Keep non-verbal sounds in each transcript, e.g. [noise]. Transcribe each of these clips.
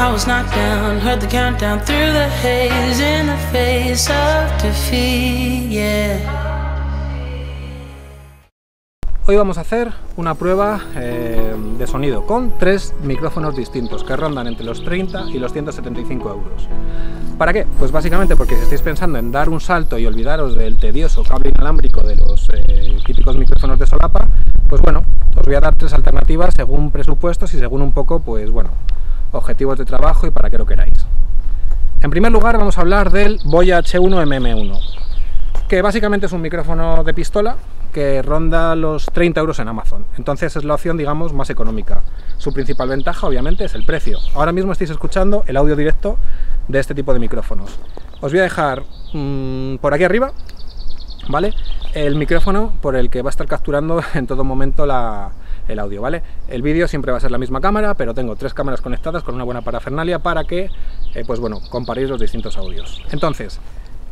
Hoy vamos a hacer una prueba eh, de sonido con tres micrófonos distintos que rondan entre los 30 y los 175 euros. ¿Para qué? Pues básicamente porque si estáis pensando en dar un salto y olvidaros del tedioso cable inalámbrico de los eh, típicos micrófonos de solapa, pues bueno, os voy a dar tres alternativas según presupuestos y según un poco, pues bueno, objetivos de trabajo y para qué lo queráis. En primer lugar vamos a hablar del Boya H1 MM1, que básicamente es un micrófono de pistola que ronda los 30 euros en Amazon. Entonces es la opción, digamos, más económica. Su principal ventaja, obviamente, es el precio. Ahora mismo estáis escuchando el audio directo de este tipo de micrófonos. Os voy a dejar mm, por aquí arriba, ¿vale? El micrófono por el que va a estar capturando [laughs] en todo momento la, el audio, ¿vale? El vídeo siempre va a ser la misma cámara, pero tengo tres cámaras conectadas con una buena parafernalia para que, eh, pues bueno, comparéis los distintos audios. Entonces,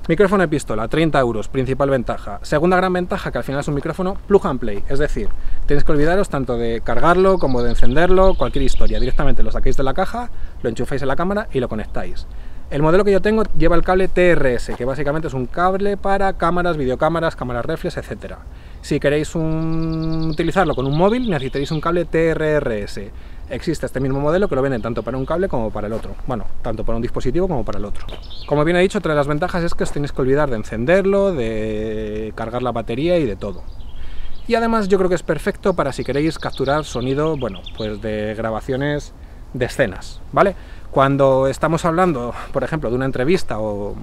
micrófono de pistola, 30 euros, principal ventaja. Segunda gran ventaja, que al final es un micrófono plug and play, es decir, tenéis que olvidaros tanto de cargarlo como de encenderlo, cualquier historia. Directamente lo saquéis de la caja, lo enchufáis en la cámara y lo conectáis. El modelo que yo tengo lleva el cable TRS, que básicamente es un cable para cámaras, videocámaras, cámaras reflex, etcétera. Si queréis utilizarlo con un móvil, necesitaréis un cable TRRS. Existe este mismo modelo que lo venden tanto para un cable como para el otro. Bueno, tanto para un dispositivo como para el otro. Como bien he dicho, otra de las ventajas es que os tenéis que olvidar de encenderlo, de cargar la batería y de todo y además yo creo que es perfecto para si queréis capturar sonido, bueno, pues de grabaciones de escenas, ¿vale? Cuando estamos hablando, por ejemplo, de una entrevista o,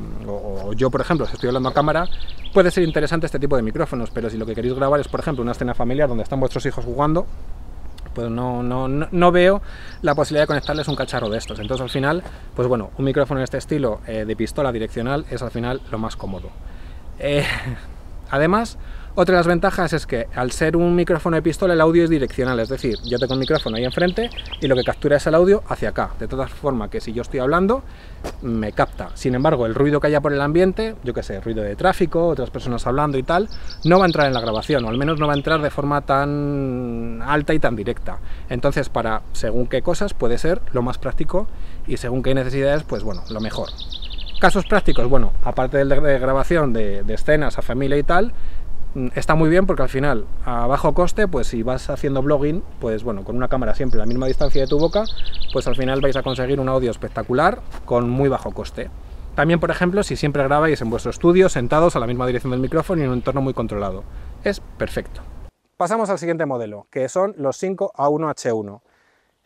yo, por ejemplo, si estoy hablando a cámara, puede ser interesante este tipo de micrófonos, pero si lo que queréis grabar es, por ejemplo, una escena familiar donde están vuestros hijos jugando, pues no, veo la posibilidad de conectarles un cacharro de estos. Entonces, al final, pues bueno, un micrófono de este estilo eh, de pistola direccional es al final lo más cómodo. Eh, [laughs] además, otra de las ventajas es que al ser un micrófono de pistola el audio es direccional, es decir, yo tengo un micrófono ahí enfrente y lo que captura es el audio hacia acá, de todas formas, que si yo estoy hablando me capta. Sin embargo, el ruido que haya por el ambiente, yo qué sé, ruido de tráfico, otras personas hablando y tal, no va a entrar en la grabación, o al menos no va a entrar de forma tan alta y tan directa. Entonces, para según qué cosas puede ser lo más práctico y según qué necesidades, pues bueno, lo mejor. Casos prácticos, bueno, aparte de grabación de escenas a familia y tal, Mm, está muy bien porque al final, a bajo coste, pues si vas haciendo blogging, pues bueno, con una cámara siempre a la misma distancia de tu boca, pues al final vais a conseguir un audio espectacular con muy bajo coste. También, por ejemplo, si siempre grabáis en vuestro estudio, sentados a la misma dirección del micrófono y en un entorno muy controlado. Es perfecto. Pasamos al siguiente modelo, que son los 5A1H1.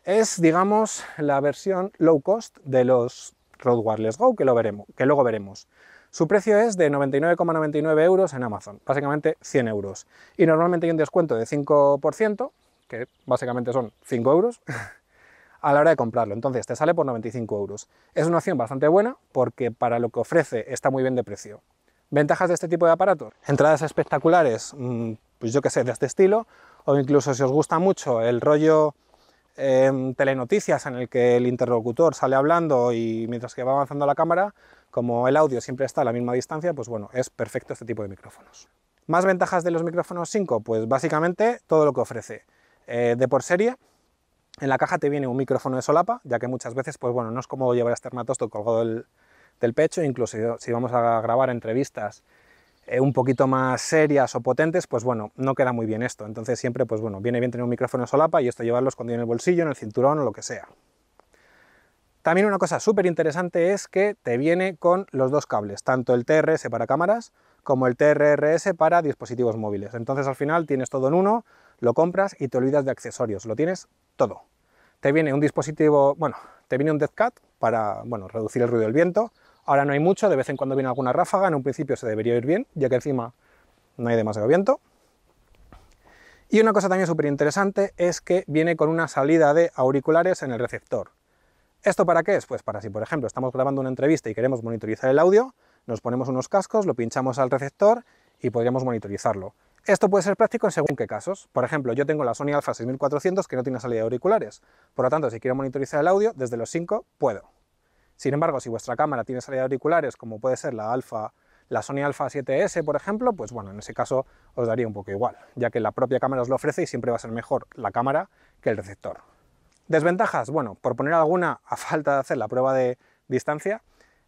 Es, digamos, la versión low cost de los Road Wireless Go, que, lo veremos, que luego veremos. Su precio es de 99,99 euros en Amazon, básicamente 100 euros. Y normalmente hay un descuento de 5%, que básicamente son 5 euros, [laughs] a la hora de comprarlo. Entonces te sale por 95 euros. Es una opción bastante buena porque para lo que ofrece está muy bien de precio. ¿Ventajas de este tipo de aparatos? Entradas espectaculares, mm, pues yo qué sé, de este estilo, o incluso si os gusta mucho el rollo telenoticias en el que el interlocutor sale hablando y mientras que va avanzando la cámara, como el audio siempre está a la misma distancia, pues bueno, es perfecto este tipo de micrófonos. ¿Más ventajas de los micrófonos 5? Pues básicamente todo lo que ofrece. Eh, de por serie, en la caja te viene un micrófono de solapa, ya que muchas veces, pues bueno, no es cómodo llevar este armatosto colgado del pecho, incluso si vamos a grabar entrevistas eh, un poquito más serias o potentes, pues bueno, no queda muy bien esto. Entonces siempre, pues bueno, viene bien tener un micrófono solapa y esto llevarlo escondido en el bolsillo, en el cinturón o lo que sea. También una cosa súper interesante es que te viene con los dos cables, tanto el TRS para cámaras como el TRRS para dispositivos móviles. Entonces al final tienes todo en uno, lo compras y te olvidas de accesorios, lo tienes todo. Te viene un dispositivo, bueno, te viene un DeathCat para, bueno, reducir el ruido del viento, Ahora no hay mucho, de vez en cuando viene alguna ráfaga, en un principio se debería ir bien, ya que encima no hay demasiado viento. Y una cosa también súper interesante es que viene con una salida de auriculares en el receptor. ¿Esto para qué es? Pues para si, por ejemplo, estamos grabando una entrevista y queremos monitorizar el audio, nos ponemos unos cascos, lo pinchamos al receptor y podríamos monitorizarlo. Esto puede ser práctico en según qué casos. Por ejemplo, yo tengo la Sony Alpha 6400 que no tiene salida de auriculares. Por lo tanto, si quiero monitorizar el audio, desde los 5 puedo. Sin embargo, si vuestra cámara tiene salida de auriculares, como puede ser la Alpha, la Sony Alpha 7S, por ejemplo, pues bueno, en ese caso os daría un poco igual, ya que la propia cámara os lo ofrece y siempre va a ser mejor la cámara que el receptor. Desventajas, bueno, por poner alguna a falta de hacer la prueba de distancia,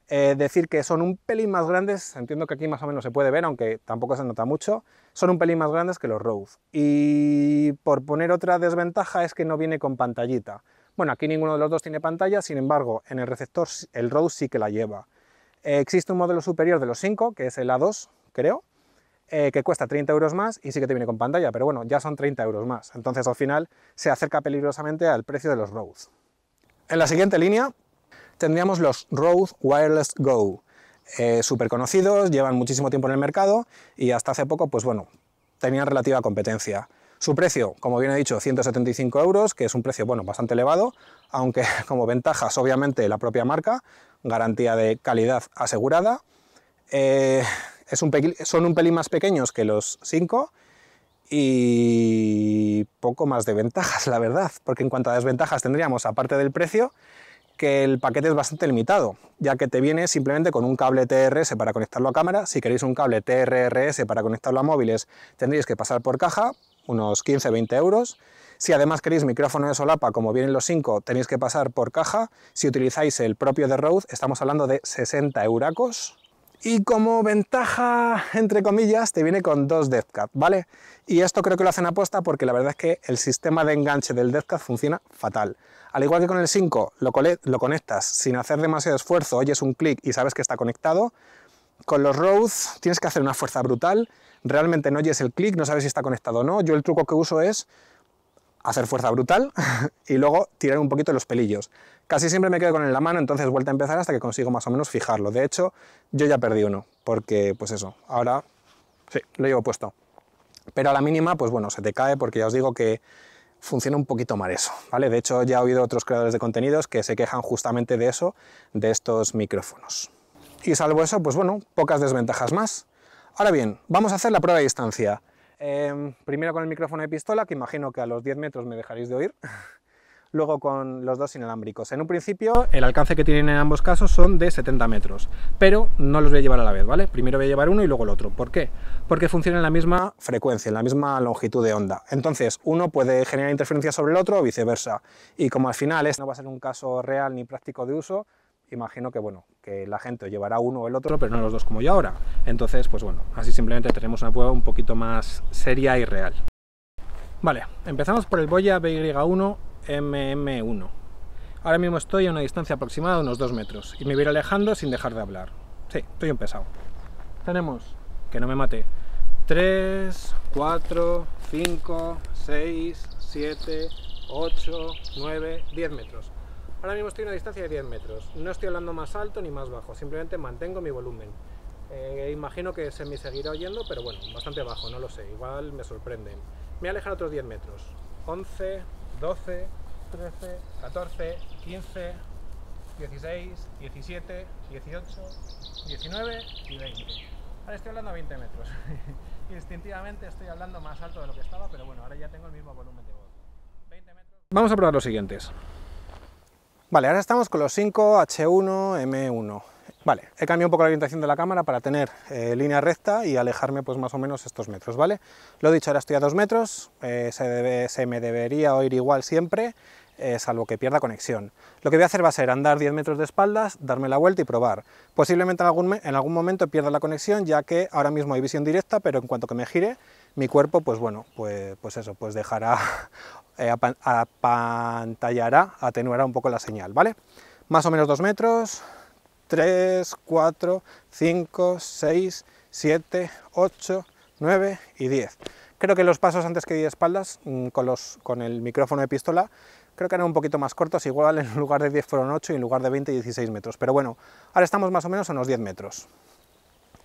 eh, decir que son un pelín más grandes, entiendo que aquí más o menos se puede ver, aunque tampoco se nota mucho, son un pelín más grandes que los Rode. Y por poner otra desventaja es que no viene con pantallita. Bueno, aquí ninguno de los dos tiene pantalla, sin embargo, en el receptor el Rode sí que la lleva. Eh, existe un modelo superior de los 5, que es el A2, creo, eh, que cuesta 30 euros más y sí que te viene con pantalla, pero bueno, ya son 30 euros más. Entonces al final se acerca peligrosamente al precio de los Rode. En la siguiente línea tendríamos los Rode Wireless Go, eh, súper conocidos, llevan muchísimo tiempo en el mercado y hasta hace poco, pues bueno, tenían relativa competencia. Su precio, como bien he dicho, 175 euros, que es un precio bueno, bastante elevado, aunque [laughs] como ventajas, obviamente, la propia marca, garantía de calidad asegurada. Eh, son un pelín más pequeños que los 5 y poco más de ventajas, la verdad, porque en cuanto a desventajas tendríamos, aparte del precio, que el paquete es bastante limitado, ya que te viene simplemente con un cable TRS para conectarlo a cámara. Si queréis un cable TRRS para conectarlo a móviles, tendréis que pasar por caja, unos 15-20 euros. Si además queréis micrófono de solapa, como vienen los 5, tenéis que pasar por caja. Si utilizáis el propio de Rode, estamos hablando de 60 euracos. Y como ventaja, entre comillas, te viene con dos DeathCat, ¿vale? Y esto creo que lo hacen aposta porque la verdad es que el sistema de enganche del DeathCat funciona fatal. Al igual que con el 5, lo, lo conectas sin hacer demasiado esfuerzo, oyes un clic y sabes que está conectado. Con los Rode tienes que hacer una fuerza brutal realmente no oyes el clic, no sabes si está conectado o no. Yo el truco que uso es hacer fuerza brutal [laughs] y luego tirar un poquito los pelillos. Casi siempre me quedo con él en la mano, entonces vuelta a empezar hasta que consigo más o menos fijarlo. De hecho, yo ya perdí uno, porque pues eso, ahora sí, lo llevo puesto. Pero a la mínima, pues bueno, se te cae porque ya os digo que funciona un poquito mal eso, ¿vale? De hecho, ya he oído otros creadores de contenidos que se quejan justamente de eso, de estos micrófonos. Y salvo eso, pues bueno, pocas desventajas más. Ahora bien, vamos a hacer la prueba de distancia. Em, primero con el micrófono de pistola, que imagino que a los 10 metros me dejaréis de oír. [laughs] Luego con los dos inalámbricos. En un principio, el alcance que tienen en ambos casos son de 70 metros, pero no los voy a llevar a la vez, ¿vale? Primero voy a llevar uno y luego el otro. ¿Por qué? Porque funcionan en la misma frecuencia, en la misma longitud de onda. Entonces, uno puede generar interferencia sobre el otro o viceversa. Y como al final no va a ser un caso real ni práctico de uso, imagino que bueno, que la gente llevará uno o el otro, pero no los dos como yo ahora. Entonces, pues bueno, así simplemente tenemos una prueba un poquito más seria y real. Vale, empezamos por el Boya BY1 MM1. Ahora mismo estoy a una distancia aproximada de unos 2 metros y me voy a ir alejando sin dejar de hablar. Sí, estoy empezado. Tenemos, que no me mate, 3, 4, 5, 6, 7, 8, 9, 10 metros. Ahora mismo estoy a una distancia de 10 metros. No estoy hablando más alto ni más bajo, simplemente mantengo mi volumen. Eh, imagino que se me seguirá oyendo, pero bueno, bastante bajo, no lo sé. Igual me sorprenden. Me voy a alejar otros 10 metros. 11, 12, 13, 14, 15, 16, 17, 18, 19 y 20. Ahora estoy hablando a 20 metros. [laughs] Instintivamente estoy hablando más alto de lo que estaba, pero bueno, ahora ya tengo el mismo volumen de voz. Vamos a probar los siguientes. Vale, ahora estamos con los 5H1M1. Vale, he cambiado un poco la orientación de la cámara para tener eh, línea recta y alejarme pues más o menos estos metros, ¿vale? Lo dicho, ahora estoy a 2 metros, eh, se, se, me debería oír igual siempre, eh, salvo que pierda conexión. Lo que voy a hacer va a ser andar 10 metros de espaldas, darme la vuelta y probar. Posiblemente algún, en algún momento pierda la conexión, ya que ahora mismo hay visión directa, pero en cuanto que me gire mi cuerpo, pues bueno, pues, pues eso, pues dejará, [laughs] eh, apantallará, atenuará un poco la señal, ¿vale? Más o menos 2 metros, 3, 4, 5, 6, 7, 8, 9 y 10. Creo que los pasos antes que di espaldas, mm, con, los, con el micrófono de pistola, creo que eran un poquito más cortos, igual en [laughs] lugar de 10 fueron 8 y en lugar de 20 16 metros. Pero bueno, ahora estamos más o menos a los 10 metros.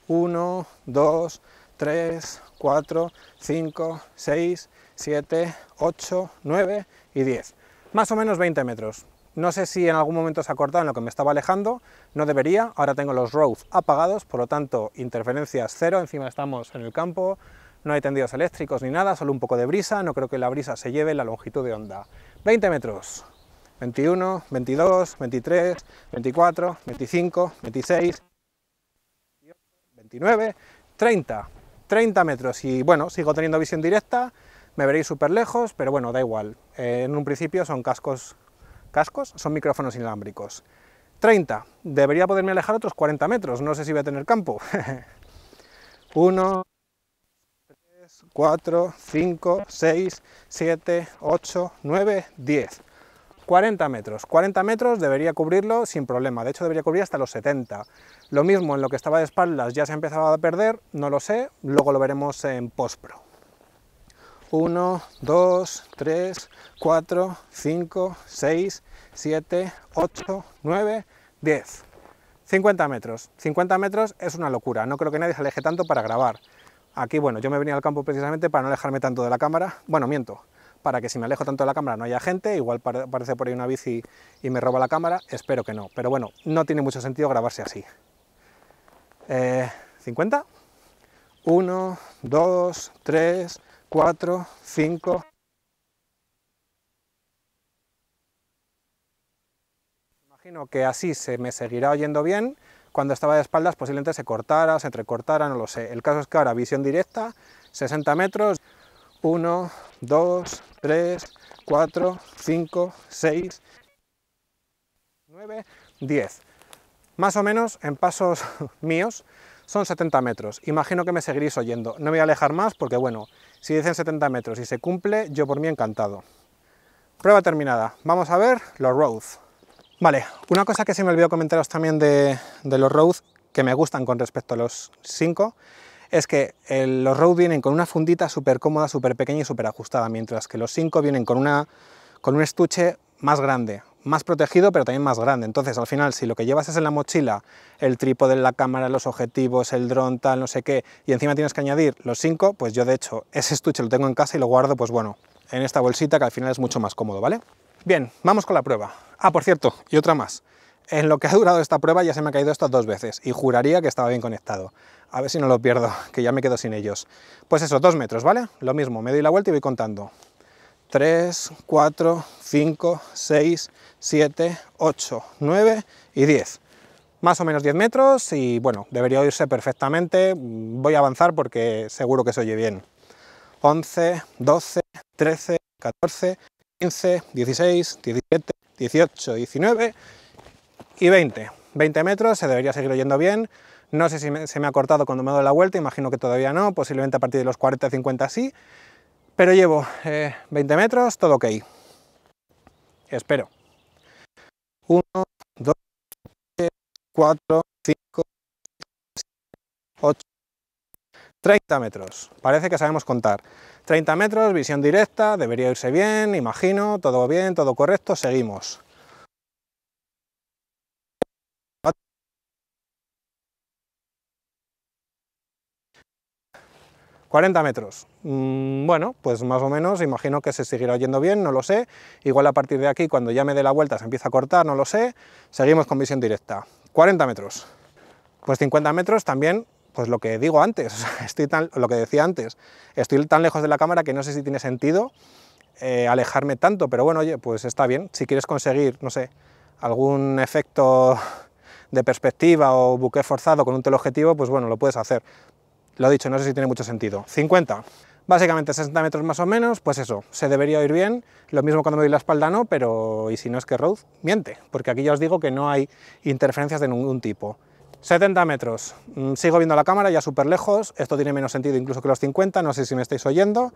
1, 2, 3. 3, 4, 5, 6, 7, 8, 9 y 10. Más o menos 20 metros. No sé si en algún momento se ha cortado en lo que me estaba alejando, no debería, ahora tengo los roads apagados, por lo tanto interferencias cero, encima estamos en el campo, no hay tendidos eléctricos ni nada, solo un poco de brisa, no creo que la brisa se lleve la longitud de onda. 20 metros, 21, 22, 23, 24, 25, 26, 29, 30. 30 metros y bueno, sigo teniendo visión directa, me veréis súper lejos, pero bueno, da igual. Eh, en un principio son cascos, cascos, son micrófonos inalámbricos. 30, debería poderme alejar otros 40 metros, no sé si voy a tener campo. 1, 3, 4, 5, 6, 7, 8, 9, 10. 40 metros. 40 metros debería cubrirlo sin problema, de hecho debería cubrir hasta los 70. Lo mismo en lo que estaba de espaldas ya se empezaba a perder, no lo sé, luego lo veremos en postpro. 1, 2, 3, 4, 5, 6, 7, 8, 9, 10. 50 metros. 50 metros es una locura, no creo que nadie se aleje tanto para grabar. Aquí, bueno, yo me venía al campo precisamente para no alejarme tanto de la cámara. Bueno, miento, para que si me alejo tanto de la cámara no haya gente, igual aparece por ahí una bici y me roba la cámara, espero que no, pero bueno, no tiene mucho sentido grabarse así. 50, 1, 2, 3, 4, 5... Imagino que así se me seguirá oyendo bien, cuando estaba de espaldas posiblemente se cortara, se entrecortara, no lo sé. El caso es que ahora visión directa, 60 metros, 1, 2, 3, 4, 5, 6, 9, 10. Más o menos en pasos [laughs] míos son 70 metros. Imagino que me seguiréis oyendo. No voy a alejar más porque, bueno, si dicen 70 metros y se cumple, yo por mí encantado. Prueba terminada. Vamos a ver los roads. Vale, una cosa que se me olvidó comentaros también de, los roads que me gustan con respecto a los 5 es que eh, los Road vienen con una fundita súper cómoda, súper pequeña y súper ajustada, mientras que los 5 vienen con, una, con un estuche más grande, más protegido pero también más grande. Entonces al final si lo que llevas es en la mochila el trípode, la cámara, los objetivos, el dron, tal, no sé qué, y encima tienes que añadir los 5, pues yo de hecho ese estuche lo tengo en casa y lo guardo pues bueno en esta bolsita que al final es mucho más cómodo, ¿vale? Bien, vamos con la prueba. Ah, por cierto, y otra más. En lo que ha durado esta prueba ya se me ha caído esto dos veces y juraría que estaba bien conectado. A ver si no lo pierdo, [laughs] que ya me quedo sin ellos. Pues eso, dos metros, ¿vale? Lo mismo, me doy la vuelta y voy contando. 3, 4, 5, 6, 7, 8, 9 y 10 más o menos 10 metros y bueno, debería oírse perfectamente. Voy a avanzar porque seguro que se oye bien. 11, 12, 13, 14, 15, 16, 17, 18, 19 y 20. 20 metros se debería seguir oyendo bien. No sé si se me ha cortado cuando me doy la vuelta, imagino que todavía no, posiblemente a partir de los 40-50 sí, pero llevo 20 eh, metros, todo ok. Espero. 1, 2, 3, 4, 5, 8, 30 metros. Parece que sabemos contar. 30 metros, visión directa, debería irse bien, imagino, todo bien, todo correcto, seguimos. 40 metros. Mm, bueno, pues más o menos, imagino que se seguirá oyendo bien, no lo sé. Igual a partir de aquí, cuando ya me dé la vuelta, se empieza a cortar, no lo sé. Seguimos con visión directa. 40 metros. Pues 50 metros también, pues lo que digo antes, [laughs] estoy tan, lo que decía antes, estoy tan lejos de la cámara que no sé si tiene sentido eh, alejarme tanto, pero bueno, oye, pues está bien. Si quieres conseguir, no sé, algún efecto de perspectiva o buque forzado con un teleobjetivo, pues bueno, lo puedes hacer. Lo he dicho, no sé si tiene mucho sentido. 50. Básicamente 60 metros más o menos, pues eso, se debería oír bien. Lo mismo cuando me doy la espalda no, pero y si no es que Road miente, porque aquí ya os digo que no hay interferencias de ningún tipo. 70 metros, mm, sigo viendo la cámara ya súper lejos, esto tiene menos sentido incluso que los 50, no sé si me estáis oyendo.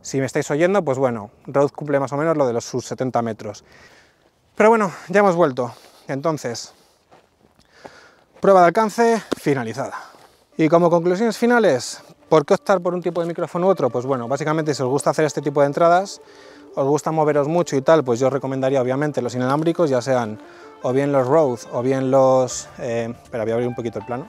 Si me estáis oyendo, pues bueno, Road cumple más o menos lo de los sus 70 metros. Pero bueno, ya hemos vuelto. Entonces, prueba de alcance finalizada. Y como conclusiones finales, ¿por qué optar por un tipo de micrófono u otro? Pues bueno, básicamente si os gusta hacer este tipo de entradas, os gusta moveros mucho y tal, pues yo recomendaría obviamente los inalámbricos, ya sean o bien los Rode o bien los... Eh, espera, voy a abrir un poquito el plano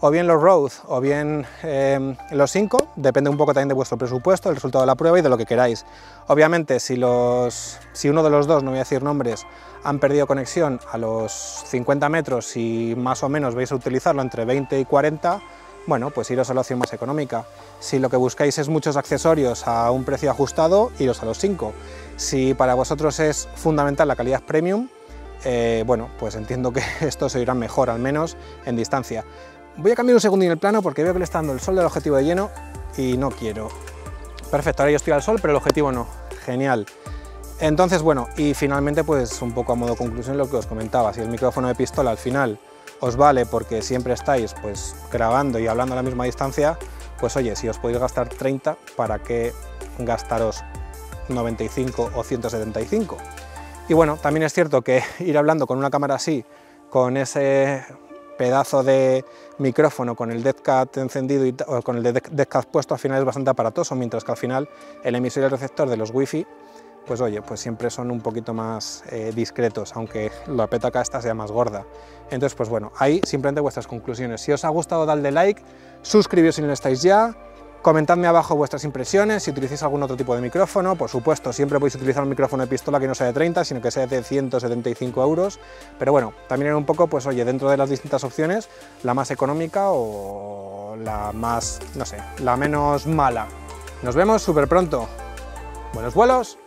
o bien los Road o bien em, los 5, depende un poco también de vuestro presupuesto, el resultado de la prueba y de lo que queráis. Obviamente, si, los, si uno de los dos, no voy a decir nombres, han perdido conexión a los 50 metros y más o menos vais a utilizarlo entre 20 y 40, bueno, pues iros a la opción más económica. Si lo que buscáis es muchos accesorios a un precio ajustado, iros a los 5. Si para vosotros es fundamental la calidad premium, eh, bueno, pues entiendo que [laughs] estos se irán mejor, al menos en distancia. Voy a cambiar un segundín el plano porque veo que le está dando el sol del objetivo de lleno y no quiero. Perfecto, ahora yo estoy al sol, pero el objetivo no. Genial. Entonces, bueno, y finalmente, pues un poco a modo conclusión lo que os comentaba, si el micrófono de pistola al final os vale porque siempre estáis pues grabando y hablando a la misma distancia, pues oye, si os podéis gastar 30, ¿para qué gastaros 95 o 175? Y bueno, también es cierto que [laughs] ir hablando con una cámara así, con ese pedazo de micrófono con el cat encendido y, con el deadcat puesto al final es bastante aparatoso, mientras que al final el emisor y el receptor de los wifi pues oye, pues siempre son un poquito más eh, discretos, aunque la petaca esta sea más gorda. Entonces, pues bueno, ahí simplemente vuestras conclusiones. Si os ha gustado, dadle like, suscribíos si no estáis ya, Comentadme abajo vuestras impresiones, si utilizáis algún otro tipo de micrófono, por supuesto, siempre podéis utilizar un micrófono de pistola que no sea de 30, sino que sea de 175 euros, pero bueno, también era un poco, pues oye, dentro de las distintas opciones, la más económica o la más, no sé, la menos mala. Nos vemos súper pronto. Buenos vuelos.